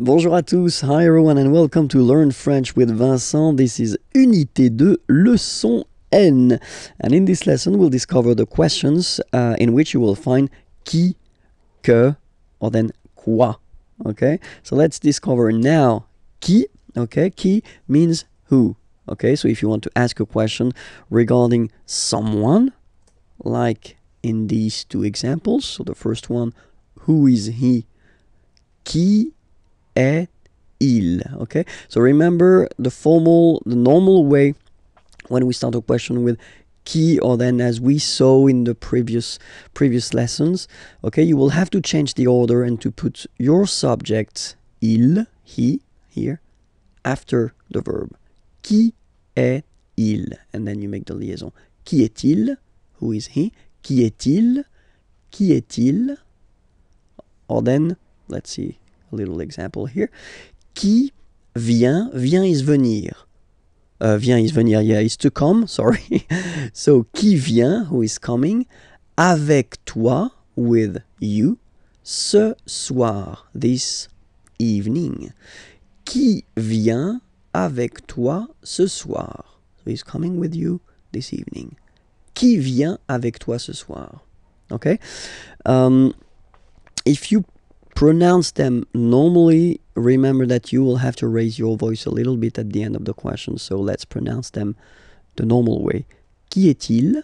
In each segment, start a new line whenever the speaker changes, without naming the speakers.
Bonjour à tous, hi everyone and welcome to Learn French with Vincent. This is Unité 2, Leçon N. And in this lesson we'll discover the questions uh, in which you will find qui, que, or then quoi. Okay, so let's discover now qui, okay, qui means who. Okay, so if you want to ask a question regarding someone, like in these two examples, so the first one, who is he? Qui et il. Okay, so remember the formal, the normal way when we start a question with qui or then as we saw in the previous previous lessons. Okay, you will have to change the order and to put your subject il, he, here, after the verb. Qui est il? And then you make the liaison. Qui est-il? Who is he? Qui est-il? Qui est-il? Or then, let's see, little example here, qui vient, vient is venir. Uh, vient is venir, yeah, is to come, sorry. so, qui vient, who is coming, avec toi, with you, ce soir, this evening. Qui vient avec toi ce soir? So he's coming with you this evening. Qui vient avec toi ce soir? Okay? Um, if you pronounce them normally. Remember that you will have to raise your voice a little bit at the end of the question, so let's pronounce them the normal way. Qui est-il?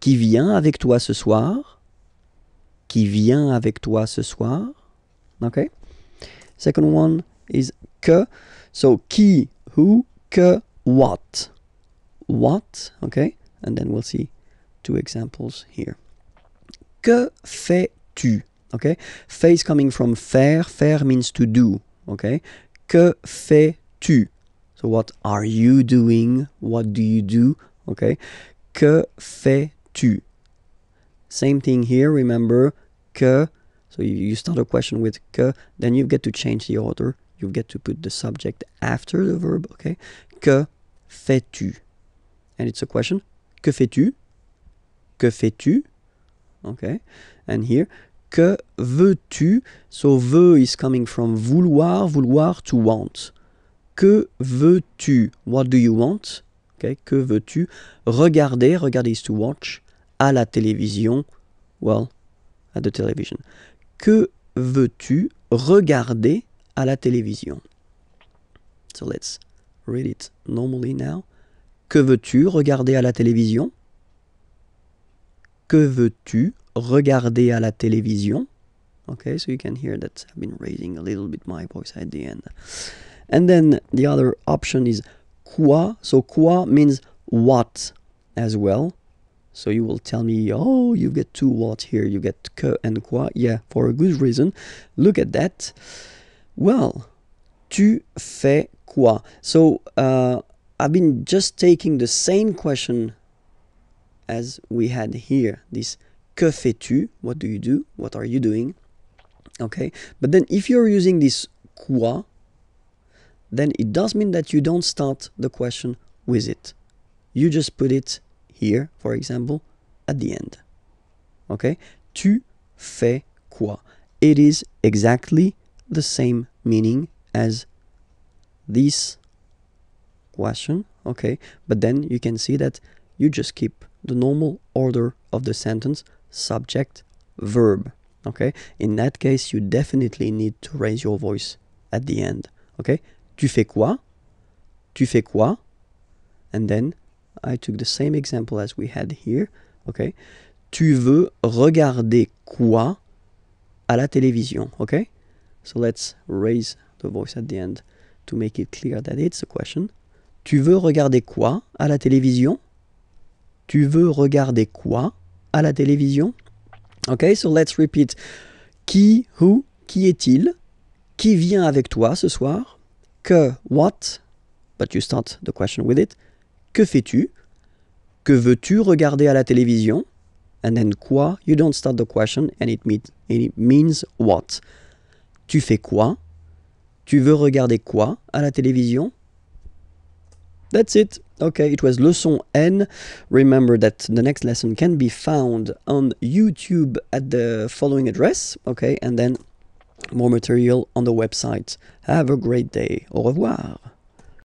Qui vient avec toi ce soir? Qui vient avec toi ce soir? Okay. Second one is que. So qui, who, que, what. What, okay? And then we'll see two examples here. Que fais-tu? Okay? Fait coming from faire. Faire means to do. Okay? Que fais-tu? So what are you doing? What do you do? Okay? Que fais-tu? Same thing here, remember, que. So you, you start a question with que, then you get to change the order. You get to put the subject after the verb, okay? Que fais-tu? And it's a question. Que fais-tu? Que fais-tu? Okay. And here, que veux-tu So veux is coming from vouloir, vouloir, to want. Que veux-tu What do you want Que veux-tu Regarder, regarder is to watch, à la télévision, well, at the television. Que veux-tu regarder à la télévision So let's read it normally now. Que veux-tu regarder à la télévision que veux-tu regarder à la télévision? Okay, so you can hear that I've been raising a little bit my voice at the end. And then the other option is quoi. So quoi means what as well. So you will tell me, oh, you get two what here, you get que and quoi. Yeah, for a good reason. Look at that. Well, tu fais quoi? So uh, I've been just taking the same question as we had here this que fais-tu? What do you do? What are you doing? Okay, but then if you're using this quoi, then it does mean that you don't start the question with it. You just put it here, for example, at the end. Okay, tu fais quoi? It is exactly the same meaning as this question. Okay, but then you can see that you just keep the normal order of the sentence subject verb okay in that case you definitely need to raise your voice at the end okay tu fais quoi tu fais quoi and then i took the same example as we had here okay tu veux regarder quoi à la télévision okay so let's raise the voice at the end to make it clear that it's a question tu veux regarder quoi à la télévision tu veux regarder quoi à la télévision. Ok, so let's repeat. Qui, who, qui est-il Qui vient avec toi ce soir Que, what But you start the question with it. Que fais-tu Que veux-tu regarder à la télévision And then quoi You don't start the question and it, and it means what Tu fais quoi Tu veux regarder quoi à la télévision That's it. Okay, it was Leçon N. Remember that the next lesson can be found on YouTube at the following address. Okay, and then more material on the website. Have a great day. Au revoir.